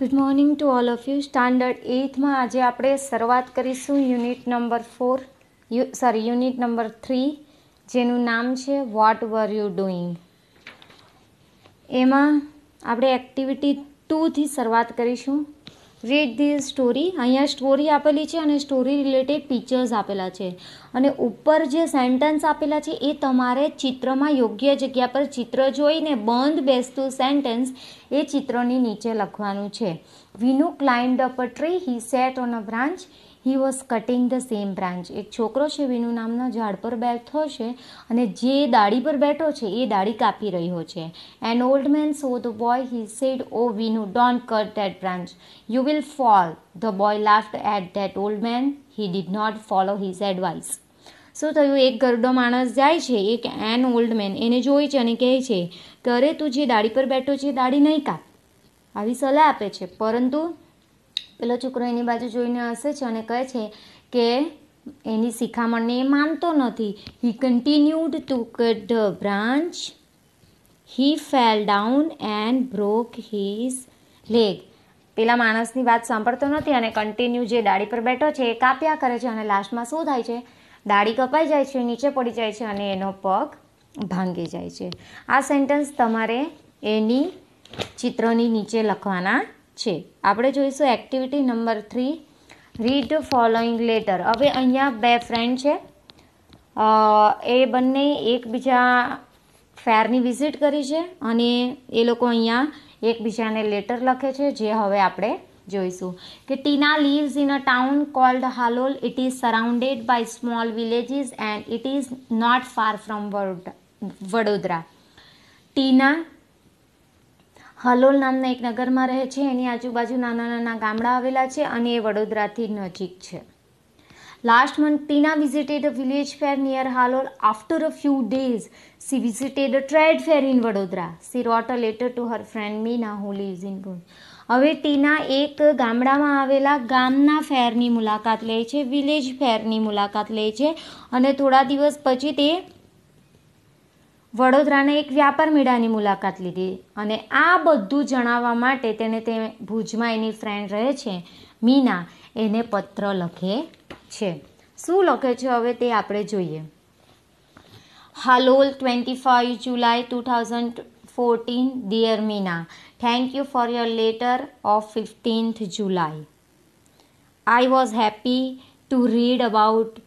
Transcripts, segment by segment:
Good morning to all of you standard એઇથમાં આજે આપણે શરૂઆત કરીશું unit number four you sorry unit number three જેનું નામ છે વોટ વર યુ ડુઈંગ એમાં આપણે એક્ટિવિટી ટુથી શરૂઆત કરીશું રીડ ધી સ્ટોરી અહીંયા સ્ટોરી આપેલી છે અને સ્ટોરી રિલેટેડ પિક્ચર્સ આપેલા છે અને ઉપર જે સેન્ટેન્સ આપેલા છે એ તમારે ચિત્રમાં યોગ્ય જગ્યા પર ચિત્ર જોઈને બંધ બેસતું સેન્ટેન્સ એ ચિત્રની નીચે લખવાનું છે Vinu climbed up tree he sat on a branch he was cutting the same branch એક છોકરો છે વિનુ નામના ઝાડ પર બેઠો છે અને જે દાડી પર બેઠો છે એ દાડી કાપી રહ્યો છે an old man saw the boy he said O Vinu don't cut that branch you will fall the boy laughed at that old man he did not follow his advice શું થયું એક ગરડો માણસ જાય છે એક એન ઓલ્ડ મેન એને જોઈ છે અને કહે છે કે તું જે દાડી પર બેઠો છે દાડી નહીં કાપ આવી સલાહ આપે છે પરંતુ પેલો છોકરો એની બાજુ જોઈને હસે છે અને કહે છે કે એની શિખામણને એ માનતો નથી he continued to cut the branch he fell down and broke his leg પેલા માણસની વાત સાંભળતો નથી અને કન્ટિન્યુ જે ડાળી પર બેઠો છે એ કાપ્યા કરે છે અને લાસ્ટમાં શું થાય છે ડાળી કપાઈ જાય છે નીચે પડી જાય છે અને એનો પગ ભાંગી જાય છે આ સેન્ટન્સ તમારે એની ચિત્રની નીચે લખવાના છે આપણે જોઈશું activity number three read following letter હવે અહીંયા બે ફ્રેન્ડ છે એ બંને એકબીજા ફેરની વિઝિટ કરી છે અને એ લોકો અહીંયા એકબીજાને લેટર લખે છે જે હવે આપણે જોઈશું કે Tina lives in a town called Halol it is surrounded by small villages and it is not far from Vadodara Tina Halol નામના એક નગરમાં રહે છે એની આજુબાજુ નાના નાના ગામડા આવેલા છે અને એ વડોદરાથી નજીક છે Last month, Tina visited a village fair near Halol. After a few days, she visited a trade fair in Vadodara. She wrote a letter to her friend Meena, who lives in Pune. હવે ટીના એક ગામડામાં આવેલા ગામના ફેરની મુલાકાત લે છે village ફેરની મુલાકાત લે છે અને થોડા દિવસ પછી તે વડોદરાના એક વ્યાપાર મેળાની મુલાકાત લીધી અને આ બધું જણાવવા માટે તેણે તે ભુજમાં એની ફ્રેન્ડ રહે છે મીના એને પત્ર લખે છે શું લખે છે હવે તે આપણે જોઈએ Halol twenty five July two thousand fourteen dear Meena thank you for your letter of fifteenth July I was happy to read about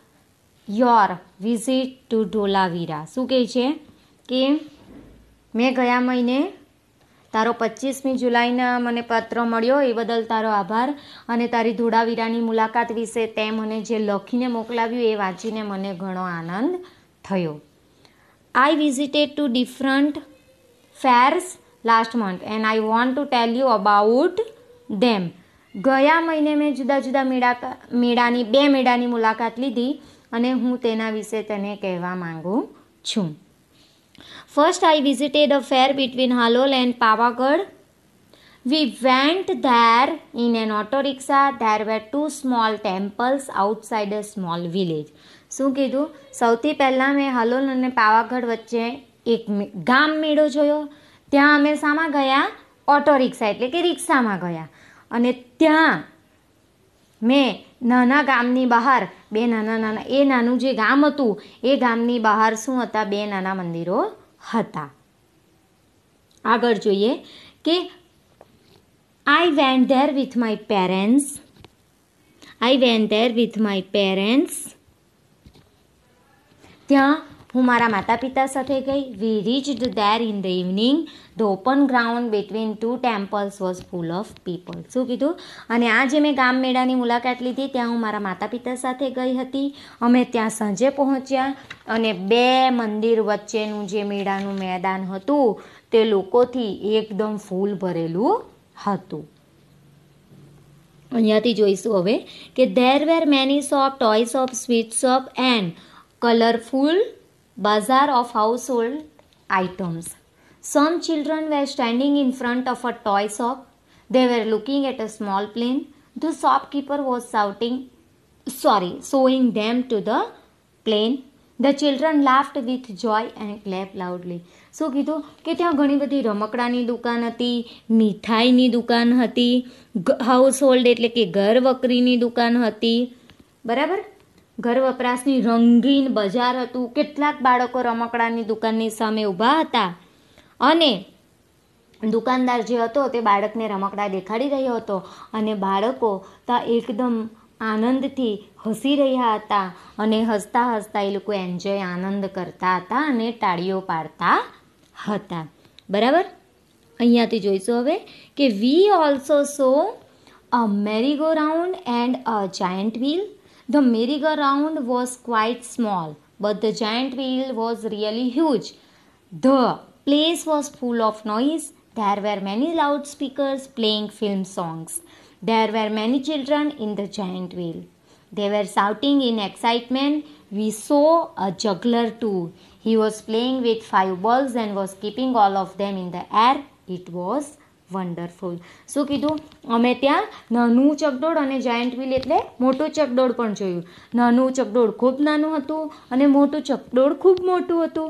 your visit to Dholavira શું કહે છે કે મેં ગયા મહિને તારો પચીસમી જુલાઈના મને પત્ર મળ્યો એ બદલ તારો આભાર અને તારી ધોળાવીરાની મુલાકાત વિશે તે મને જે લખીને મોકલાવ્યું એ વાંચીને મને ઘણો આનંદ થયો I visited two different fairs last month and I want to tell you about them ગયા મહિને મેં જુદા જુદા મેળા મેળાની બે મેળાની મુલાકાત લીધી અને હું તેના વિશે તને કહેવા માગું છું First, I visited a fair between Halol and Pavagadh. We went there in an auto rickshaw. There were two small temples outside a small village. શું કીધું સૌથી પહેલાં મેં હલોલ અને પાવાગઢ વચ્ચે એક ગામ મેળો જોયો ત્યાં અમે શામાં ગયા ઓટો રિક્ષા એટલે કે રિક્ષામાં ગયા અને ત્યાં મેં નાના ગામની બહાર બે નાના નાના એ નાનું જે ગામ હતું એ ગામની બહાર શું હતા બે નાના મંદિરો હતા આગળ જોઈએ કે I went there with my parents I went there with my parents ત્યાં હું મારા માતા પિતા સાથે ગઈ we reached there in the evening the open ground between two temples was full of people શું કીધું અને આ જે મેં ગામ મેળાની મુલાકાત લીધી ત્યાં હું મારા માતા પિતા સાથે ગઈ હતી અમે ત્યાં સાંજે પહોંચ્યા અને બે મંદિર વચ્ચેનું જે મેળાનું મેદાન હતું તે લોકોથી એકદમ ફૂલ ભરેલું હતું અહીંયાથી જોઈશું હવે કે there were many shop toy shop sweet shop and colourful bazaar of household items. Some children were standing in front of a toy shop. They were looking at a small plane. The shopkeeper was shouting, sorry, showing them to the plane. The children laughed with joy and clap loudly શું કીધું કે ત્યાં ઘણી બધી રમકડાની દુકાન હતી મીઠાઈની દુકાન હતી હાઉસ હોલ્ડ એટલે કે ઘર વકરીની દુકાન હતી બરાબર ઘર વપરાશની રંગીન બજાર હતું કેટલાક બાળકો રમકડાની દુકાનની સામે ઊભા હતા અને દુકાનદાર જે હતો તે બાળકને રમકડા દેખાડી રહ્યો હતો અને બાળકો ત્યાં એકદમ આનંદથી હસી રહ્યા હતા અને હસતા હસતા એ લોકો એન્જોય આનંદ કરતા હતા અને ટાળીઓ પાડતા હતા બરાબર અહીંયાથી જોઈશું હવે કે we also saw a merry go round and a giant wheel The merry-go-round was quite small, but the giant wheel was really huge. The place was full of noise. There were many loudspeakers playing film songs. There were many children in the giant wheel. They were shouting in excitement. We saw a juggler too. He was playing with five balls and was keeping all of them in the air. It was wonderful શું કીધું અમે ત્યાં નાનું ચકડોળ અને giant wheel એટલે મોટું ચકડોળ પણ જોયું નાનું ચકડોળ ખૂબ નાનું હતું અને મોટું ચકડોળ ખૂબ મોટું હતું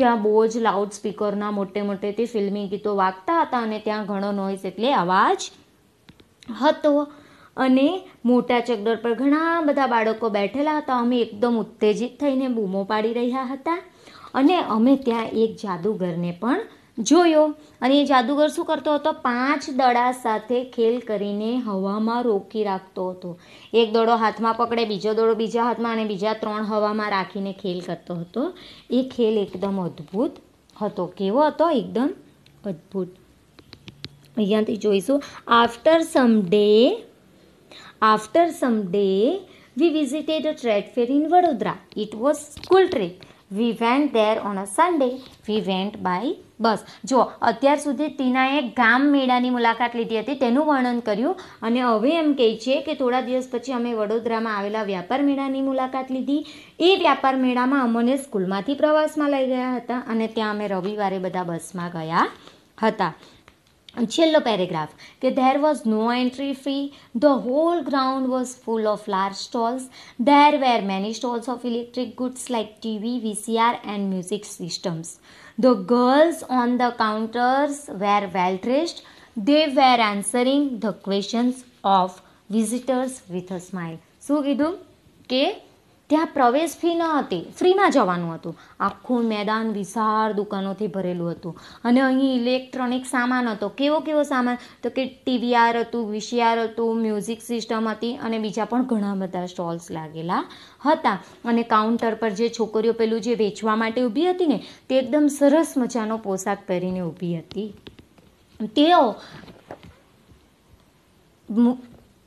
ત્યાં બહુ જ લાઉડ સ્પીકરના મોટે મોટેથી ફિલ્મી ગીતો વાગતા હતા અને ત્યાં ઘણો નોઈસ એટલે અવાજ હતો અને મોટા ચકડોળ પર ઘણા બધા બાળકો બેઠેલા હતા અમે એકદમ ઉત્તેજિત થઈને બૂમો પાડી રહ્યા હતા અને અમે ત્યાં એક જાદુગરને પણ જોયો અને એ જાદુગર શું કરતો હતો પાંચ દડા સાથે ખેલ કરીને હવામાં રોકી રાખતો હતો એક દડો હાથમાં પકડે બીજો દડો બીજા હાથમાં અને બીજા ત્રણ હવામાં રાખીને ખેલ કરતો હતો એ ખેલ એકદમ અદ્ભુત હતો કેવો હતો એકદમ અદ્ભુત અહીંયાથી જોઈશું after some day after some day we visited a trade fair in Vadodara it was school trip we went there on a Sunday we went by bus જો અત્યાર સુધી ટીનાએ ગામ મેળાની મુલાકાત લીધી હતી તેનું વર્ણન કર્યું અને હવે એમ કહે છે કે થોડા દિવસ પછી અમે વડોદરામાં આવેલા વ્યાપાર મેળાની મુલાકાત લીધી એ વ્યાપાર મેળામાં અમને સ્કૂલમાંથી પ્રવાસમાં લઈ ગયા હતા અને ત્યાં અમે રવિવારે બધા બસમાં ગયા હતા છેલ્લો પેરેગ્રાફ કે there was no entry fee the whole ground was full of large stalls there were many stalls of electric goods like TV VCR and music systems the girls on the counters were well dressed they were answering the questions of visitors with a smile શું કીધું કે ત્યાં પ્રવેશ fee ન હતી ફ્રીમાં જવાનું હતું આખું મેદાન વિશાળ દુકાનોથી ભરેલું હતું અને અહીં ઇલેક્ટ્રોનિક સામાન હતો કેવો કેવો સામાન તો કે ટીવીઆર હતું વીસીઆર હતું મ્યુઝિક સિસ્ટમ હતી અને બીજા પણ ઘણા બધા સ્ટોલ્સ લાગેલા હતા અને કાઉન્ટર પર જે છોકરીઓ પેલું જે વેચવા માટે ઊભી હતી ને તે એકદમ સરસ મજાનો પોશાક પહેરીને ઊભી હતી તેઓ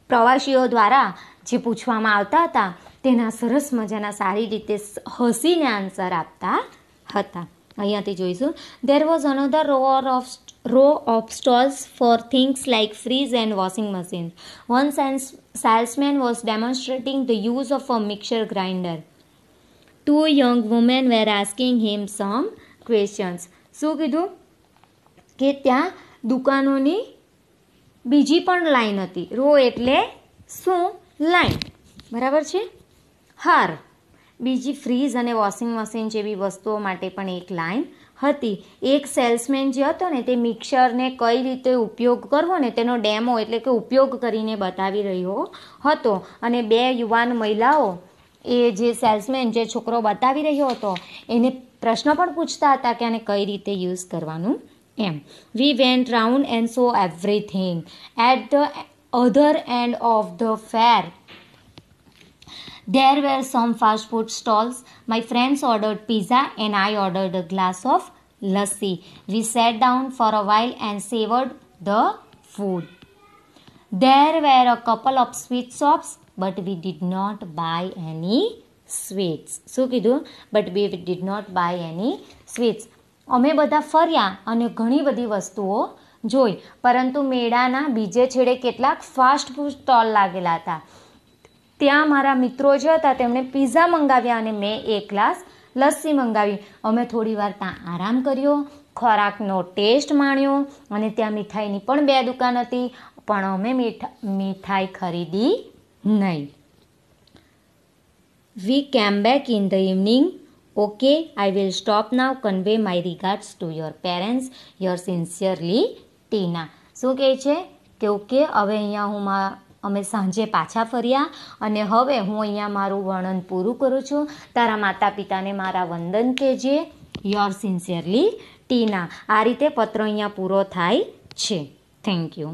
પ્રવાસીઓ દ્વારા જે પૂછવામાં આવતા હતા તેના સરસ મજાના સારી રીતે હસીને આન્સર આપતા હતા અહીંયાથી જોઈશું there was another rower of row of stalls for things like fridge and washing machine one salesman was demonstrating the use of a mixer grinder to young women were asking him some questions શું કીધું કે ત્યાં દુકાનોની બીજી પણ line હતી row એટલે શું line બરાબર છે હાર બીજી ફ્રીજ અને વોશિંગ મશીન જેવી વસ્તુઓ માટે પણ એક લાઈન હતી એક સેલ્સમેન જે હતો ને તે મિક્સરને કઈ રીતે ઉપયોગ કરવો ને તેનો ડેમો એટલે કે ઉપયોગ કરીને બતાવી રહ્યો હતો અને બે યુવાન મહિલાઓ એ જે સેલ્સમેન જે છોકરો બતાવી રહ્યો હતો એને પ્રશ્ન પણ પૂછતા હતા કે આને કઈ રીતે યુઝ કરવાનું એમ we went round and saw everything at the other end of the fair There were some fast food stalls. My friends ordered pizza and I ordered a glass of lassi. We sat down for a while and savored the food. There were a couple of sweet shops, but we did not buy any sweets શું કીધું but we did not buy any sweets અમે બધા ફર્યા અને ઘણી બધી વસ્તુઓ જોઈ પરંતુ મેળાના બીજે છેડે કેટલાક ફાસ્ટ ફૂડ સ્ટોલ લાગેલા હતા ત્યાં મારા મિત્રો જે હતા તેમણે પિઝા મંગાવ્યા અને મેં એક ગ્લાસ લસ્સી મંગાવી અમે થોડી વાર ત્યાં આરામ કર્યો ખોરાકનો ટેસ્ટ માણ્યો અને ત્યાં મીઠાઈની પણ બે દુકાન હતી પણ અમે મીઠા મીઠાઈ ખરીદી નહીં we came back in the evening. Okay I will stop now. Convey my regards to your parents Your sincerely, Tina. શું કહે છે કે ઓકે હવે અહીંયા હું મા અમે સાંજે પાછા ફર્યા અને હવે હું અહીંયા મારું વર્ણન પૂરું કરું છું તારા માતા પિતાને મારા વંદન કહેજે યોર સિન્સિયરલી ટીના આ રીતે પત્ર અહીંયા પૂરો થાય છે થેન્ક યુ